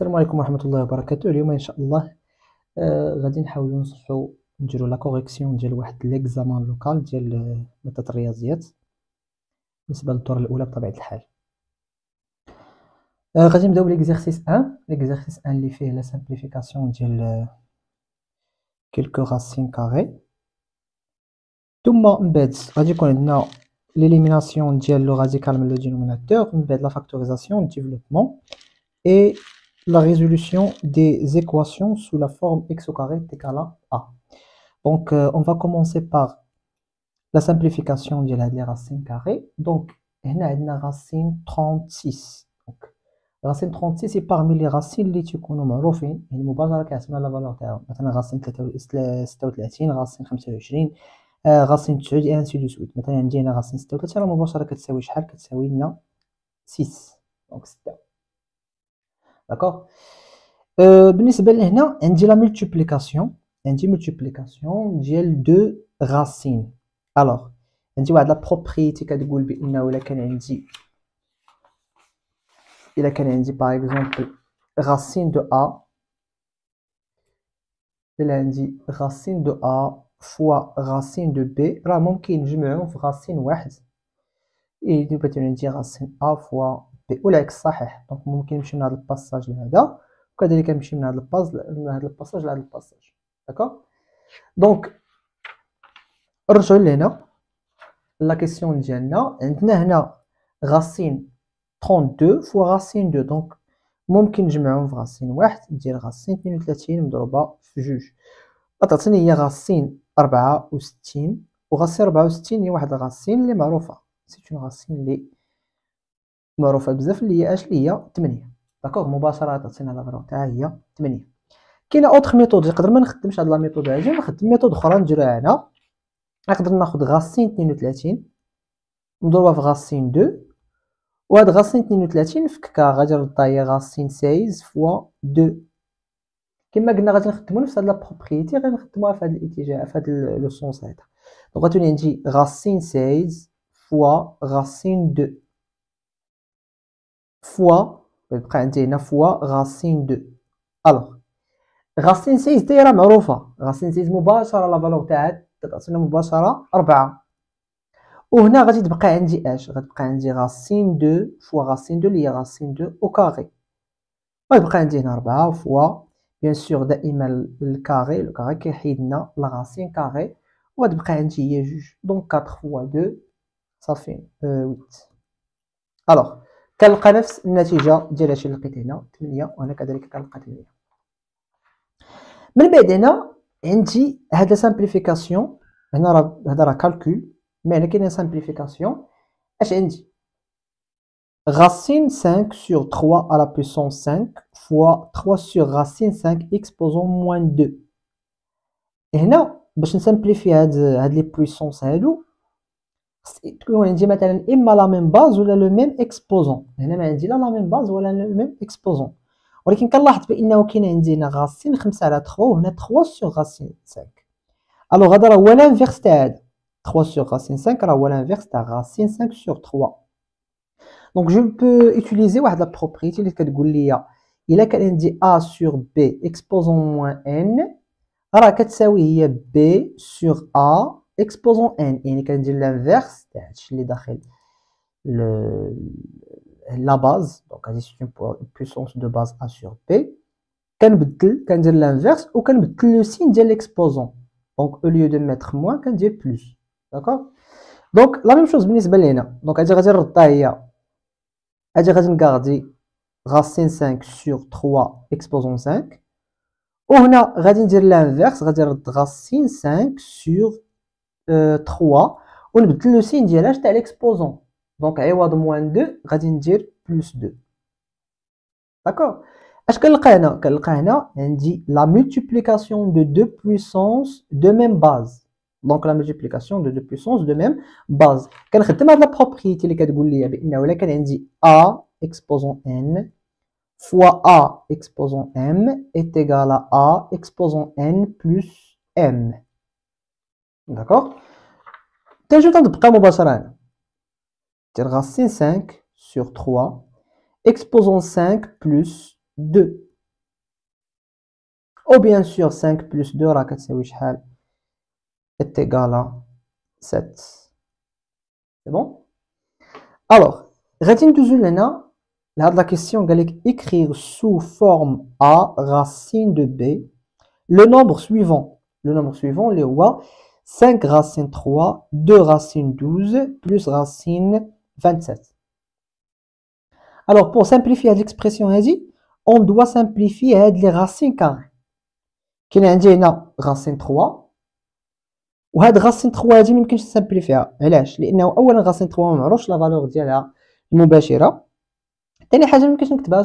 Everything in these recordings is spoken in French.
السلام عليكم ورحمه الله وبركاته اليوم ان شاء الله آه غادي نحاولوا نصحوا نديرو لا كوريكسيون ديال واحد ليكزامان لوكال ديال ماده الرياضيات بالنسبه للدوره الاولى بطبيعه الحال آه غادي نبداو بليكزارسيس أن ليكزارسيس أن اللي فيه لا سامبليفيكاسيون ديال كيلكو راسين كاري ثم من بعد غادي يكون عندنا l'élimination ديال لو راديكال من لو دينوميناتور من بعد لا فاكتوريزاسيون ديفلوبمون اي la résolution des équations sous la forme x au carré est à a. Donc, on va commencer par la simplification de la racine carrée. Donc, on a une racine 36. Donc, racine 36 est parmi les racines qui sont معروفين يعني la valeur de مثلا racine 36 racine 25 racine 9 et racine de مثلا عندي la racine 36 راه مباشرة كتساوي شحال كتساوي لنا 6 دونك 6 D'accord euh, on dit la multiplication. On dit multiplication de deux racines. Alors, on dit la propriété qu'a dit il a dit par exemple racine de A. Il a dit racine de A fois racine de B. Là, mumkin, je me racine 1. Et nous pouvons dire racine A fois بي باولئك صحيح دونك ممكن نمشي من هذا الباساج لهذا وكذلك نمشي من هذا الباز من هذا الباساج لهذا الباساج داكوغ دونك نرجعوا لهنا لا كيسيون ديالنا عندنا هنا غاسين 32 فوا غاسين 2 دونك ممكن نجمعهم في غاسين واحد دير غاسين 32 مضروبه في جوج غتعطيني هي غاسين 64 وغاسين 64 هي واحد الغاسين اللي معروفه سيت اون غاسين اللي معروفه بزاف اللي هي اش اللي هي 8 داكوغ مباشره تعطينا لا فالور تاعها هي 8 كاينه اوتخ ميثود يقدر ما نخدمش هاد لا ميثود هادي نخدم ميثود اخرى نديرو هنا نقدر ناخد غاسين 32 نضربها في غاسين 2 وهاد غاسين 32 نفككها غادي هي غاسين 16 فوا 2 كما قلنا غادي نخدمو نفس هاد لا بروبريتي غادي نخدموها في هاد الاتجاه في هاد لو سونس هذا دونك غاتولي عندي غاسين 16 فوا غاسين 2 fois, vous prenez une fois racine 2, Alors, racine 6, c'est la marofa. Racine 6, c'est la valeur la racine 4. Ou on va prendre que racine 2 fois racine 2, les racine 2 au carré. On va prendre dit 4 fois, bien sûr, le carré, le carré qui est la racine carré. On va prendre que c'est juste. Donc 4 fois 2, ça fait 8. Euh, Alors, كنلقى نفس النتيجه ديال هادشي اللي لقيت هنا 8 وهنا كذلك كنلقى 8 من بعد هنا عندي هذا un هنا راه هذا راه كالكول مي هنا كاين سامبليفيكاسيون اش عندي racine 5 sur 3 à la puissance 5 fois 3 sur racine 5 exposant moins 2 Et maintenant, je simplifie les puissances. تكون عندي مثلا اما même ميم باز ولا même ميم اكسبوزون هنا ما عندي لا même ميم même ولا لو ميم اكسبوزون ولكن كنلاحظ بانه كاين عندي racine غاسين 5 على 3 a 3 sur racine 5 Alors, هذا راه هو لانفيرس تاع هذا 3 sur racine 5 راه هو l'inverse تاع racine 5 sur 3 Donc, je peux utiliser واحد لا بروبريتي اللي كتقول لي الا كان عندي a sur b exposant moins n راه كتساوي هي b sur a exposant n et qui dire l'inverse, la base, donc pour une puissance de base a sur p, qu'elle dit l'inverse, ou qu'elle dit le signe de l'exposant. Donc au lieu de mettre moins, qu'elle dit plus. D'accord Donc la même chose, ministre Donc racine 5 sur 3, exposant 5, ou on a racine de dire racine 5 sur 3 on le signe à l'exposant, donc à y de moins 2, va dire plus 2. D'accord, est-ce que le cas dit la multiplication de deux puissances de même base. Donc la multiplication de deux puissances de même base, qu'elle la propriété, les ben, Il dit A exposant n fois A exposant m est égal à A exposant n plus m. D'accord تنجم le racine 5 sur 3 exposant 5 plus 2 ou bien sûr 5 plus 2 راه est égal à 7 c'est bon alors غادي ندوزو de la question question écrire sous forme a racine de b le nombre suivant le nombre suivant le Wa. 5 racine 3, 2 racine 12, plus racine 27. Alors, pour simplifier l'expression, on doit simplifier hein, les racines carrées. Qu'il y a racine 3, ou racine 3 hein. hein. pas ميمكنش نسامبلي فيها علاش لانه racine 3 ما معروفش لا فالور ديالها ثاني نكتبها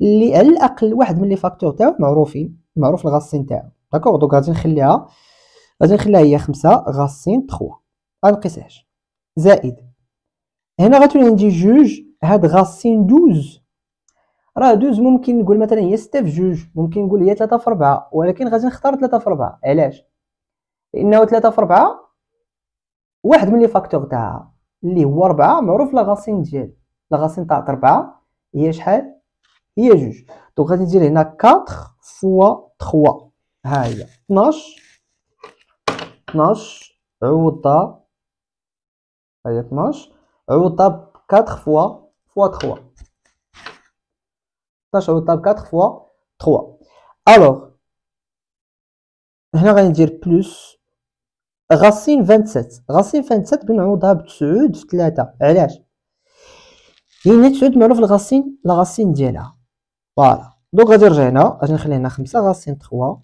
اللي على de واحد من لي فاكتور معروفين معروف racine 3. داكوغ دونك غادي نخليها غادي نخليها هي خمسة غاسين تخوا غنقيسهاش زائد هنا غتولي عندي جوج هاد غاسين دوز راه دوز ممكن نقول مثلا هي ستة في جوج ممكن نقول هي تلاتة في ربعة ولكن غادي نختار تلاتة في ربعة علاش لأنه تلاتة في ربعة واحد من لي فاكتور تاعها اللي هو ربعة معروف لاغاسين ديال لاغاسين تاع ربعة هي شحال هي جوج دونك غادي ندير هنا 4 فوا تخوا هاهي 12 12 عوضتها هاهي 12 عوضة ب 4 فوا فوا 3 12 عوضة ب 4 فوا 3 الوغ هنا غادي ندير بلوس غاسين 27 غاسين 27 بنعوضها بتسعود في 3 علاش لان تسعود معروف الغاسين لا ديالها فوالا دونك غادي نرجع هنا غادي نخلي هنا 5 غاسين 3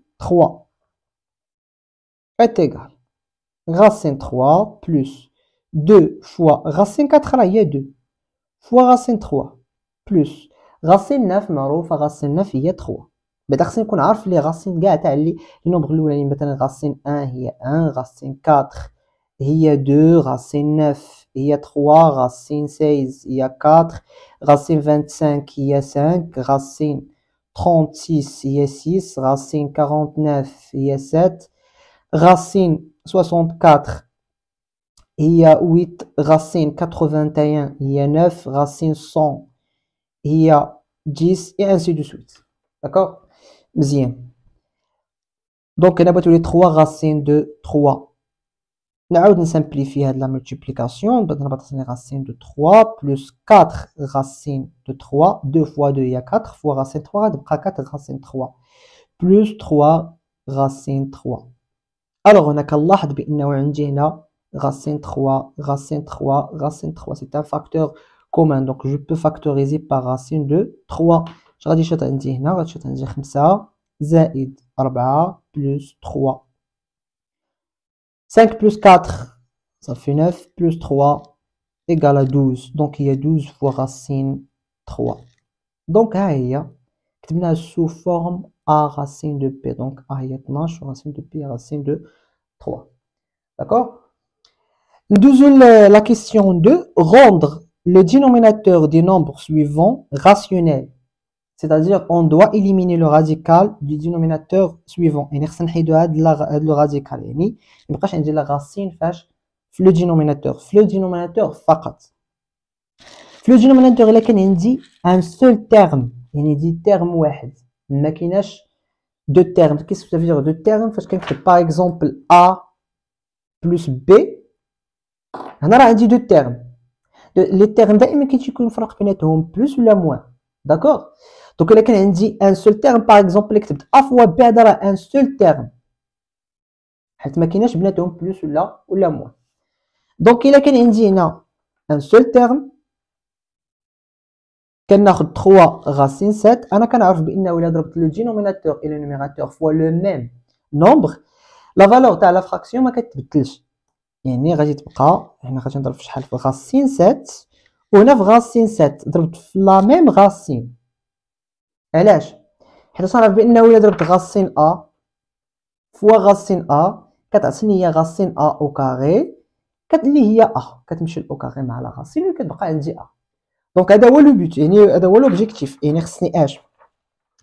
3 est égal racine 3 plus 2 fois racine 4 là il y a 2 fois racine 3 plus racine 9 معروفه racine 9 y a 3 racine خصني نكون عارف les racines, كاع تاع لي نومبر الاولاني مثلا 1 هي 1 racine 4 هي 2 racine 9 هي 3 racine 16 هي 4 racine 25 y a 5 racine 36, il 6, racine 49, il y 7, racine 64, il y 8, racine 81, il y 9, racine 100, il y 10, et ainsi de suite. D'accord Bien. Donc, on a les 3 racines de 3. On simplifié la multiplication, on a racine de 3 plus 4 racine de 3, 2 fois 2 a 4, fois racine de 3 donc 4 racine 3, plus 3 racine 3. Alors on a qu'à le on racine 3, racine 3, racine 3, c'est un facteur commun, donc je peux factoriser par racine de 3. Je vais changer 3, je ça, 4 plus 3. 5 plus 4, ça fait 9, plus 3, égale à 12. Donc, il y a 12 fois racine 3. Donc, aïe, hein. a sous forme a racine de p. Donc, aïe, racine de p, racine de 3. D'accord euh, la question 2, rendre le dénominateur des nombres suivants rationnel. C'est-à-dire, on doit éliminer le radical du dénominateur suivant. Et euh, le radical. Il ne la racine le dénominateur. Le dénominateur, faqat. Le dénominateur, il a un seul terme. Il dit terme ما Makinash deux termes. Qu'est-ce que ça veut dire deux termes Parce que par exemple A plus B. On a deux termes. Les termes, d'ailleurs, qui tu plus ou la moins. D'accord دونك الا كان عندي ان سول تيرم باغ اكزومبل اللي كتبت افوا ب هذا راه ان سول تيرم حيت ما كايناش بيناتهم بلوس ولا ولا موان دونك الا كان عندي هنا ان سول تيرم كناخد 3 غاسين 7 انا كنعرف بانه الا ضربت لو دينوميناتور الى نوميراتور فوا لو ميم نومبر لا فالور تاع لا فراكسيون ما كتبدلش يعني غادي تبقى هنا غادي نضرب في شحال في غاسين 7 وهنا في غاسين 7 ضربت في لا ميم غاسين علاش حيت صرف بانه الا درت غاسين ا فوا غاسين ا كتعطيني هي غاسين ا او كاري كتلي هي ا كتمشي الاو كاري مع لا غاسين اللي كتبقى عندي ا دونك هذا هو لو بوت يعني هذا هو لوبجيكتيف يعني خصني اش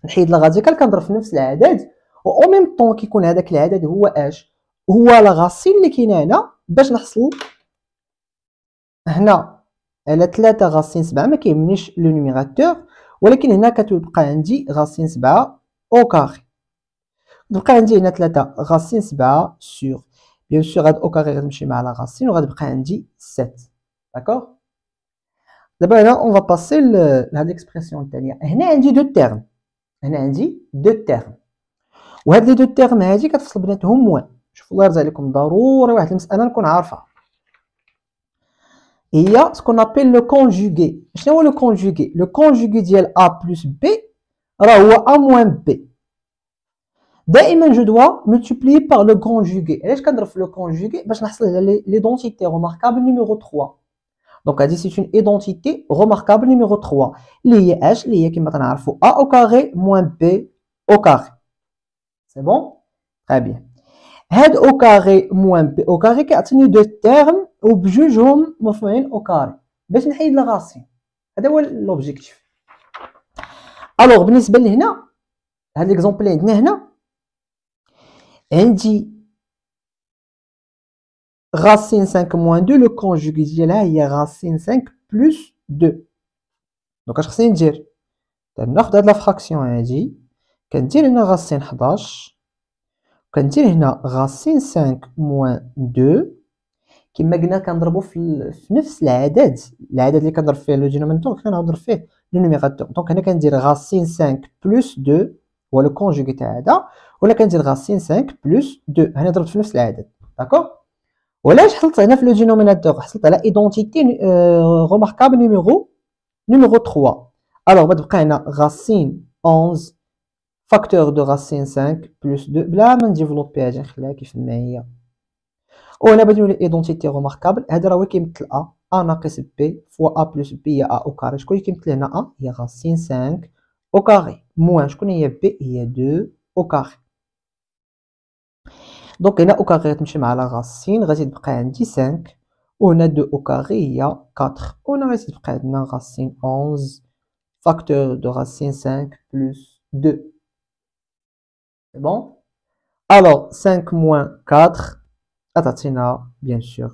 نحيد لا غاديكال كنضرب في نفس العدد و او ميم طون كيكون هذاك العدد هو اش هو لا غاسين اللي كاين هنا باش نحصل هنا على 3 غاسين 7 ما كيهمنيش لو نيميراتور ولكن هنا كتبقى عندي غاسين سبعة أو كاري تبقى عندي هنا ثلاثة غاسين سبعة سيغ بيان سيغ هاد أو كاري غتمشي مع لا غاسين وغتبقى عندي سات داكوغ دابا هنا اون باسي لهاد ليكسبرسيون التانية هنا عندي دو تيرم هنا عندي دو تيرم وهاد لي دو تيرم هادي كتفصل بيناتهم موان شوفو الله يرضي عليكم ضروري واحد المسألة نكون عارفها Et il y a ce qu'on appelle le conjugué. Je le conjugué. Le conjugué d'IL A plus B, alors A moins B. D'ailleurs, je dois multiplier par le conjugué. Et je cadre le conjugué, bah, parce que l'identité remarquable numéro 3. Donc, c'est une identité remarquable numéro 3. L'IH, l'IH qui maintenant A au carré moins B au carré. C'est bon? Très bien. هاد او كاري موان بي او كاري كيعطيني دو تيرم وبجوجهم مفهومين او كاري باش نحيد لاغاسين هذا هو لوبجيكتيف الوغ بالنسبه لهنا هاد ليكزومبل اللي عندنا هنا عندي racine 5 موان 2 لو conjugué ديالها هي racine 5 بلس 2 دونك اش خصني ندير ناخذ هاد لا فراكسيون هادي كندير هنا racine 11 كندير هنا غاسين 5 موان 2 كما قلنا كنضربو في, في نفس العدد العدد اللي كنضرب فيه لو دينوميناتور كنضرب فيه لو نوميراتور دونك هنا كندير غاسين 5 بلس 2 هو لو كونجوغي تاع هذا ولا كندير غاسين 5 بلس 2 هنا ضربت في نفس العدد داكوغ وعلاش حصلت هنا في لو دينوميناتور حصلت على ايدونتيتي روماركابل نيميرو نيميرو 3 الوغ بتبقى هنا غاسين 11 facteur de racine 5 plus 2. Bla, je vais l'a un qui fait oh, On a une identité remarquable. On a un petit A, A, P, fois A plus B, un A au carré. Je sais qu'il a il y a racine 5 au carré. Moins, je sais y B, il y a 2 au carré. Donc, il y a au carré, on a la racine, on a racine de 10, 5. On a 2 au carré, il y a 4. On a une racine 11, facteur de racine 5 plus 2. C'est bon Alors, 5 moins 4. Atatina, bien sûr.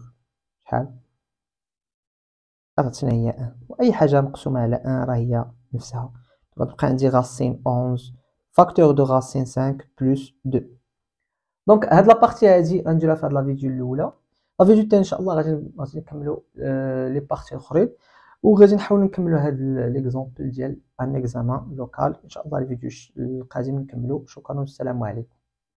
Atatina, il y a 1. Et il y a 1. Il y 1. Il a 1. On racine 11. Facteur de racine 5 plus 2. Donc, à la partie, elle dit, on va faire la vidéo. La vidéo, Inch'Allah, on va faire les parties. وغادي نحاول نكملوا هذا ليكزومبل ديال ان اكزامان لوكال ان شاء الله الفيديو القادم نكملو شكرا والسلام عليكم